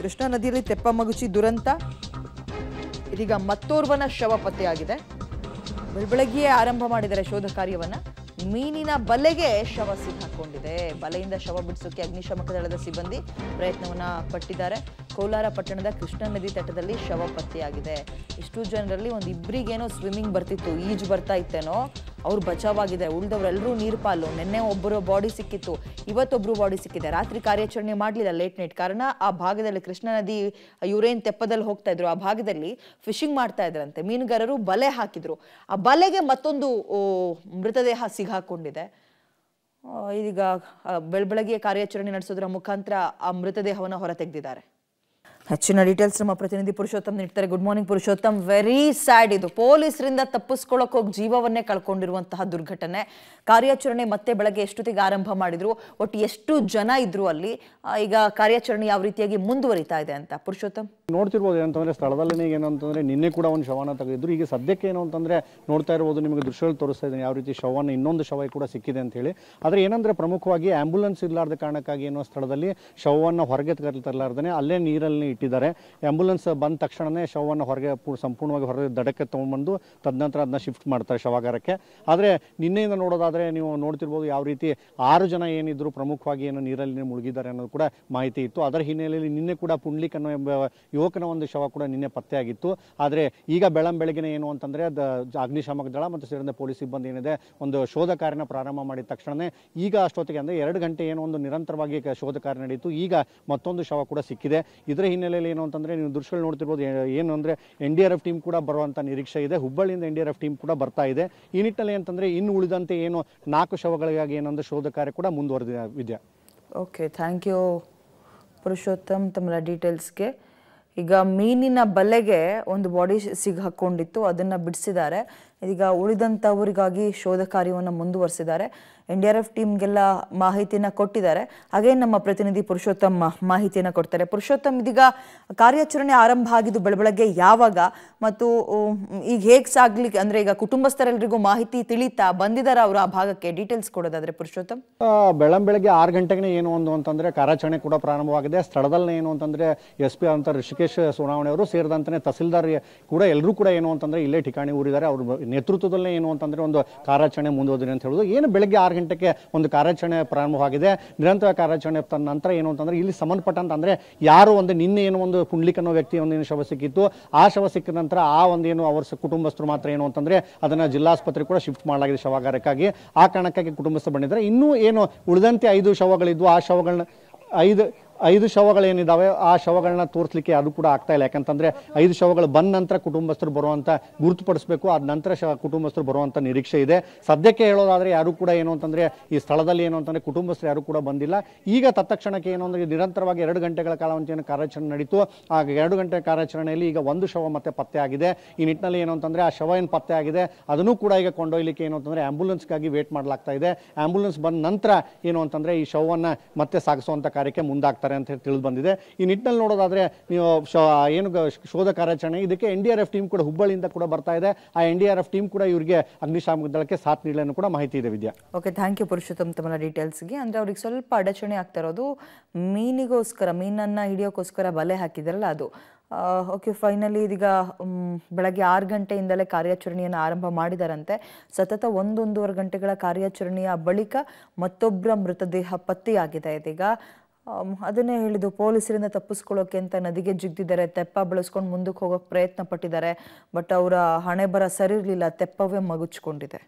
ಕೃಷ್ಣಾ ನದಿಯಲ್ಲಿ ತೆಪ್ಪ ಮಗುಚಿ ದುರಂತ ಇದೀಗ ಮತ್ತೋರ್ವನ ಶವ ಪತ್ತೆಯಾಗಿದೆ ಬೆಳಬೆಳಗ್ಗೆಯೇ ಆರಂಭ ಮಾಡಿದರೆ ಶೋಧ ಕಾರ್ಯವನ್ನ ಮೀನಿನ ಬಲೆಗೆ ಶವ ಸಿಕ್ಕಾಕೊಂಡಿದೆ ಬಲೆಯಿಂದ ಶವ ಬಿಡಿಸೋಕೆ ಅಗ್ನಿಶಾಮಕ ದಳದ ಸಿಬ್ಬಂದಿ ಪ್ರಯತ್ನವನ್ನ ಪಟ್ಟಿದ್ದಾರೆ ಕೋಲಾರ ಪಟ್ಟಣದ ಕೃಷ್ಣಾ ನದಿ ತಟದಲ್ಲಿ ಶವ ಪತ್ತೆಯಾಗಿದೆ ಇಷ್ಟು ಜನರಲ್ಲಿ ಒಂದು ಇಬ್ಬರಿಗೇನೋ ಸ್ವಿಮ್ಮಿಂಗ್ ಬರ್ತಿತ್ತು ಈಜು ಬರ್ತಾ ಇತ್ತೇನೋ ಅವ್ರು ಬಚಾವಾಗಿದೆ ಉಳಿದವರೆಲ್ಲರೂ ನೀರ್ ಪಾಲು ನಿನ್ನೆ ಒಬ್ಬರು ಬಾಡಿ ಸಿಕ್ಕಿತ್ತು ಇವತ್ತೊಬ್ಬರು ಬಾಡಿ ಸಿಕ್ಕಿದೆ ರಾತ್ರಿ ಕಾರ್ಯಾಚರಣೆ ಮಾಡಲಿಲ್ಲ ಲೇಟ್ ನೈಟ್ ಕಾರಣ ಆ ಭಾಗದಲ್ಲಿ ಕೃಷ್ಣ ನದಿ ಯುರೇನ್ ತೆಪ್ಪದಲ್ಲಿ ಹೋಗ್ತಾ ಇದ್ರು ಆ ಭಾಗದಲ್ಲಿ ಫಿಶಿಂಗ್ ಮಾಡ್ತಾ ಇದ್ರಂತೆ ಮೀನುಗಾರರು ಬಲೆ ಹಾಕಿದ್ರು ಆ ಬಲೆಗೆ ಮತ್ತೊಂದು ಮೃತದೇಹ ಸಿಗಾಕೊಂಡಿದೆ ಇದೀಗ ಬೆಳಬೆಳಗ್ಗೆ ಕಾರ್ಯಾಚರಣೆ ನಡೆಸೋದ್ರ ಮುಖಾಂತರ ಆ ಮೃತದೇಹವನ್ನು ಹೊರತೆಗೆದಿದ್ದಾರೆ ಹೆಚ್ಚಿನ ಡೀಟೇಲ್ಸ್ ನಮ್ಮ ಪ್ರತಿನಿಧಿ ಪುರುಷೋತ್ತಮ್ ನೀಡ್ತಾರೆ good morning Purushottam very sad ಇದು ಪೊಲೀಸರಿಂದ ತಪ್ಪಿಸ್ಕೊಳ್ಳೋಕೆ ಹೋಗಿ ಜೀವವನ್ನೇ ಕಳ್ಕೊಂಡಿರುವಂತಹ ದುರ್ಘಟನೆ ಕಾರ್ಯಾಚರಣೆ ಮತ್ತೆ ಬೆಳಗ್ಗೆ ಎಷ್ಟೊತ್ತಿಗೆ ಆರಂಭ ಮಾಡಿದ್ರು ಒಟ್ಟು ಎಷ್ಟು ಜನ ಇದ್ರು ಅಲ್ಲಿ ಈಗ ಕಾರ್ಯಾಚರಣೆ ಯಾವ ರೀತಿಯಾಗಿ ಮುಂದುವರಿತಾ ಇದೆ ಅಂತ ಪುರುಷೋತ್ತಮ್ ನೋಡ್ತಿರ್ಬೋದು ಏನಂತಂದ್ರೆ ಸ್ಥಳದಲ್ಲಿ ಏನಂತಂದ್ರೆ ನಿನ್ನೆ ಕೂಡ ಒಂದು ಶವನ ತೆಗೆದಿದ್ರು ಈಗ ಸದ್ಯಕ್ಕೆ ಏನು ಅಂತಂದ್ರೆ ನೋಡ್ತಾ ಇರಬಹುದು ನಿಮಗೆ ದೃಶ್ಯಗಳು ತೋರಿಸ್ತಾ ಇದ್ದೀನಿ ಯಾವ ರೀತಿ ಶವನ ಇನ್ನೊಂದು ಶವ ಕೂಡ ಸಿಕ್ಕಿದೆ ಅಂತ ಹೇಳಿ ಆದ್ರೆ ಏನಂದ್ರೆ ಪ್ರಮುಖವಾಗಿ ಆಂಬ್ಯುಲೆನ್ಸ್ ಇರಲಾರ್ದ ಕಾರಣಕ್ಕಾಗಿ ಏನೋ ಸ್ಥಳದಲ್ಲಿ ಶವವನ್ನು ಹೊರಗೆ ತರಲಾರ್ದೇ ಅಲ್ಲೇ ನೀರಲ್ಲಿ ಇಟ್ಟಿದ್ದಾರೆ ಆಂಬುಲೆನ್ಸ್ ಬಂದ ತಕ್ಷಣವೇ ಶವವನ್ನು ಹೊರಗೆ ಸಂಪೂರ್ಣವಾಗಿ ಹೊರಗೆ ದಡಕ್ಕೆ ತೊಗೊಂಡ್ಬಂದು ತದನಂತರ ಅದನ್ನ ಶಿಫ್ಟ್ ಮಾಡ್ತಾರೆ ಶವಾಗಾರಕ್ಕೆ ಆದರೆ ನಿನ್ನೆಯಿಂದ ನೋಡೋದಾದರೆ ನೀವು ನೋಡ್ತಿರ್ಬೋದು ಯಾವ ರೀತಿ ಆರು ಜನ ಏನಿದ್ರು ಪ್ರಮುಖವಾಗಿ ಏನು ನೀರಲ್ಲಿ ಮುಳುಗಿದ್ದಾರೆ ಅನ್ನೋದು ಕೂಡ ಮಾಹಿತಿ ಇತ್ತು ಅದರ ಹಿನ್ನೆಲೆಯಲ್ಲಿ ನಿನ್ನೆ ಕೂಡ ಪುಂಡ್ಲಿಕ್ ಅನ್ನೋ ಎಂಬ ಯುವಕನ ಒಂದು ಶವ ಕೂಡ ನಿನ್ನೆ ಪತ್ತೆಯಾಗಿತ್ತು ಆದರೆ ಈಗ ಬೆಳಂಬೆಳಗಿನ ಏನು ಅಂತಂದರೆ ದ ಅಗ್ನಿಶಾಮಕ ದಳ ಮತ್ತು ಸೇರಿದ ಪೊಲೀಸ್ ಸಿಬ್ಬಂದಿ ಏನಿದೆ ಒಂದು ಶೋಧ ಕಾರ್ಯನ ಪ್ರಾರಂಭ ಮಾಡಿದ ತಕ್ಷಣವೇ ಈಗ ಅಷ್ಟೊತ್ತಿಗೆ ಅಂದರೆ ಎರಡು ಗಂಟೆ ಏನೋ ಒಂದು ನಿರಂತರವಾಗಿ ಶೋಧ ಕಾರ್ಯ ನಡೆಯಿತು ಈಗ ಮತ್ತೊಂದು ಶವ ಕೂಡ ಸಿಕ್ಕಿದೆ ಇದರ ಹಿನ್ನೆಲೆ ಹಿನ್ನೆಲೆಯಲ್ಲಿ ಏನು ಅಂತಂದರೆ ನೀವು ದೃಶ್ಯಗಳು ನೋಡ್ತಿರ್ಬೋದು ಏನು ಅಂದರೆ N D R F team ಕೂಡ ಬರುವಂಥ ನಿರೀಕ್ಷೆ ಇದೆ ಹುಬ್ಬಳ್ಳಿಯಿಂದ N D R F team ಕೂಡ ಬರ್ತಾ ಇದೆ ಈ ನಿಟ್ಟಿನಲ್ಲಿ ಅಂತಂದರೆ ಇನ್ನು ಉಳಿದಂತೆ ಏನು ನಾಲ್ಕು ಶವಗಳಿಗಾಗಿ ಏನೊಂದು ಶೋಧ ಕಾರ್ಯ ಕೂಡ ಮುಂದುವರೆದಿದೆ Vidya okay thank you Purushottam ತಮ್ಮ ಡೀಟೇಲ್ಸ್ಗೆ ಈಗ ಮೀನಿನ ಬಲೆಗೆ ಒಂದು ಬಾಡಿ ಸಿಗ್ ಹಾಕ್ಕೊಂಡಿತ್ತು ಅದನ್ನು ಬಿಡಿಸಿದ್ದಾರೆ ಇದೀಗ ಉಳಿದಂಥವರಿಗಾಗಿ ಶೋಧ ಕಾರ್ಯವನ್ನು ಮುಂದುವರೆಸಿದ್ದಾರೆ ಎನ್ ಡಿ ಆರ್ ಎಫ್ ಟೀಮ್ಗೆಲ್ಲ ಮಾಹಿತಿಯನ್ನು ಕೊಟ್ಟಿದ್ದಾರೆ ಹಾಗೆ ನಮ್ಮ ಪ್ರತಿನಿಧಿ ಪುರುಷೋತ್ತಮ್ ಮಾಹಿತಿಯನ್ನು ಕೊಡ್ತಾರೆ ಪುರುಷೋತ್ತಮ್ ಇದೀಗ ಕಾರ್ಯಾಚರಣೆ ಆರಂಭ ಆಗಿದ್ದು ಬೆಳಬೆಳಗ್ಗೆ ಯಾವಾಗ ಮತ್ತು ಈಗ ಹೇಗೆ ಸಾಗ್ಲಿಕ್ಕೆ ಅಂದ್ರೆ ಈಗ ಕುಟುಂಬಸ್ಥರೆಲ್ಲರಿಗೂ ಮಾಹಿತಿ ತಿಳಿತಾ ಬಂದಿದ್ದಾರೆ ಅವರು ಆ ಭಾಗಕ್ಕೆ ಡೀಟೇಲ್ಸ್ ಕೊಡೋದಾದ್ರೆ ಪುರುಷೋತ್ತಮ್ ಬೆಳಂಬೆಳಗ್ಗೆ ಆರು ಗಂಟೆಗೆ ಏನು ಒಂದು ಅಂತಂದ್ರೆ ಕಾರ್ಯಾಚರಣೆ ಕೂಡ ಪ್ರಾರಂಭವಾಗಿದೆ ಸ್ಥಳದಲ್ಲಿ ಏನು ಅಂತಂದ್ರೆ ಎಸ್ ಪಿ ಅಂತ ಋಷಿಕೇಶ್ ಸುನಾವಣೆ ಅವರು ಸೇರಿದಂತೆ ತಹಸೀಲ್ದಾರ್ ಕೂಡ ಎಲ್ಲರೂ ಕೂಡ ಏನು ಅಂತಂದ್ರೆ ಇಲ್ಲೇ ಠಿಕಾಣಿ ಊರಿದ್ದಾರೆ ಅವರು ನೇತೃತ್ವದಲ್ಲೇ ಏನು ಅಂತಂದರೆ ಒಂದು ಕಾರ್ಯಾಚರಣೆ ಮುಂದುವರಿದ್ರೆ ಅಂತ ಹೇಳೋದು ಏನು ಬೆಳಗ್ಗೆ ಆರು ಗಂಟೆಗೆ ಒಂದು ಕಾರ್ಯಾಚರಣೆ ಪ್ರಾರಂಭವಾಗಿದೆ ನಿರಂತರ ಕಾರ್ಯಾಚರಣೆ ತನ್ನ ನಂತರ ಏನು ಅಂತಂದರೆ ಇಲ್ಲಿ ಸಂಬಂಧಪಟ್ಟ ಅಂದರೆ ಯಾರು ಒಂದು ನಿನ್ನೆ ಏನು ಒಂದು ಪುಂಡ್ಲಿಕ್ ಅನ್ನೋ ವ್ಯಕ್ತಿ ಒಂದೇನು ಶವ ಸಿಕ್ಕಿತ್ತು ಆ ಶವ ಸಿಕ್ಕ ನಂತರ ಆ ಒಂದೇನು ಅವರ ಕುಟುಂಬಸ್ಥರು ಮಾತ್ರ ಏನು ಅಂತಂದರೆ ಅದನ್ನು ಜಿಲ್ಲಾಸ್ಪತ್ರೆ ಕೂಡ ಶಿಫ್ಟ್ ಮಾಡಲಾಗಿದೆ ಶವಾಗಾರಕ್ಕಾಗಿ ಆ ಕಾರಣಕ್ಕಾಗಿ ಕುಟುಂಬಸ್ಥರು ಬಂದಿದ್ದಾರೆ ಇನ್ನೂ ಏನು ಉಳಿದಂತೆ ಐದು ಶವಗಳಿದ್ವು ಆ ಶವಗಳನ್ನ ಐದು ಐದು ಶವಗಳೇನಿದ್ದಾವೆ ಆ ಶವಗಳನ್ನ ತೋರಿಸ್ಲಿಕ್ಕೆ ಅದು ಕೂಡ ಆಗ್ತಾ ಇಲ್ಲ ಯಾಕಂತಂದರೆ ಐದು ಶವಗಳು ಬಂದ ನಂತರ ಕುಟುಂಬಸ್ಥರು ಬರುವಂಥ ಗುರುತುಪಡಿಸಬೇಕು ಆದ ನಂತರ ಶ ಕುಟುಂಬಸ್ಥರು ಬರುವಂಥ ನಿರೀಕ್ಷೆ ಇದೆ ಸದ್ಯಕ್ಕೆ ಹೇಳೋದಾದರೆ ಯಾರು ಕೂಡ ಏನು ಅಂತಂದರೆ ಈ ಸ್ಥಳದಲ್ಲಿ ಏನು ಅಂತಂದರೆ ಕುಟುಂಬಸ್ಥರು ಯಾರು ಕೂಡ ಬಂದಿಲ್ಲ ಈಗ ತತ್ಕ್ಷಣಕ್ಕೆ ಏನು ಅಂದರೆ ನಿರಂತರವಾಗಿ ಎರಡು ಗಂಟೆಗಳ ಏನು ಕಾರ್ಯಾಚರಣೆ ನಡೀತು ಆ ಎರಡು ಗಂಟೆ ಕಾರ್ಯಾಚರಣೆಯಲ್ಲಿ ಈಗ ಒಂದು ಶವ ಮತ್ತೆ ಪತ್ತೆ ಆಗಿದೆ ಈ ನಿಟ್ಟಿನಲ್ಲಿ ಏನು ಅಂತಂದರೆ ಆ ಶವ ಏನು ಪತ್ತೆ ಆಗಿದೆ ಅದನ್ನು ಕೂಡ ಈಗ ಕೊಂಡೊಯ್ಲಿಕ್ಕೆ ಏನು ಅಂತಂದರೆ ಆ್ಯಂಬುಲೆನ್ಸ್ಗಾಗಿ ವೇಟ್ ಮಾಡಲಾಗ್ತಾ ಇದೆ ಆ್ಯಂಬುಲೆನ್ಸ್ ಬಂದ ನಂತರ ಏನು ಅಂತಂದರೆ ಈ ಶವವನ್ನು ಮತ್ತೆ ಸಾಗಿಸುವಂಥ ಕಾರ್ಯಕ್ಕೆ ಮುಂದಾಗ್ತಾ ಮಾಡ್ತಾರೆ ಅಂತ ಹೇಳಿ ತಿಳಿದು ಬಂದಿದೆ ಈ ನಿಟ್ಟಿನಲ್ಲಿ ನೋಡೋದಾದ್ರೆ ನೀವು ಏನು ಶೋಧ ಕಾರ್ಯಾಚರಣೆ ಇದಕ್ಕೆ N D R F team ಕೂಡ ಹುಬ್ಬಳ್ಳಿಯಿಂದ ಕೂಡ ಬರ್ತಾ ಇದೆ ಆ N D R F team ಕೂಡ ಇವರಿಗೆ ಅಗ್ನಿಶಾಮಕ ದಳಕ್ಕೆ ಸಾಥ್ ನೀಡಲನ್ನು ಕೂಡ ಮಾಹಿತಿ ಇದೆ Vidya okay thank you Purushottam ತಮ್ಮ ಡೀಟೇಲ್ಸ್ಗೆ ಅಂದ್ರೆ ಅವ್ರಿಗೆ ಸ್ವಲ್ಪ ಅಡಚಣೆ ಆಗ್ತಾ ಇರೋದು ಮೀನಿಗೋಸ್ಕರ ಮೀನನ್ನು ಹಿಡಿಯೋಕ್ಕೋಸ್ಕರ ಬಲೆ ಹಾಕಿದಾರಲ್ಲ ಅದು ಓಕೆ ಫೈನಲಿ ಇದೀಗ ಬೆಳಗ್ಗೆ ಆರು ಗಂಟೆಯಿಂದಲೇ ಕಾರ್ಯಾಚರಣೆಯನ್ನು ಆರಂಭ ಮಾಡಿದಾರಂತೆ ಸತತ ಒಂದೊಂದೂವರೆ ಗಂಟೆಗಳ ಕಾರ್ಯಾಚರಣೆಯ ಬಳಿಕ ಮತ್ತೊಬ್ಬರ ಮೃತದೇಹ ಪತ್ತೆಯಾಗಿದೆ ಇದೀಗ ಅದನ್ನೇ ಹೇಳಿದ್ದು ಪೊಲೀಸರಿಂದ ತಪ್ಪಿಸ್ಕೊಳ್ಳೋಕೆ ಅಂತ ನದಿಗೆ ಜಿಗ್ದಿದ್ದಾರೆ ತೆಪ್ಪ ಬಳಸ್ಕೊಂಡು ಮುಂದಕ್ಕೆ ಹೋಗೋಕೆ ಪ್ರಯತ್ನ ಪಟ್ಟಿದ್ದಾರೆ ಬಟ್ ಅವರ ಹಣೆ ಬರ ಸರಿ ಇರಲಿಲ್ಲ ತೆಪ್ಪವೇ ಮಗುಚ್ಕೊಂಡಿದೆ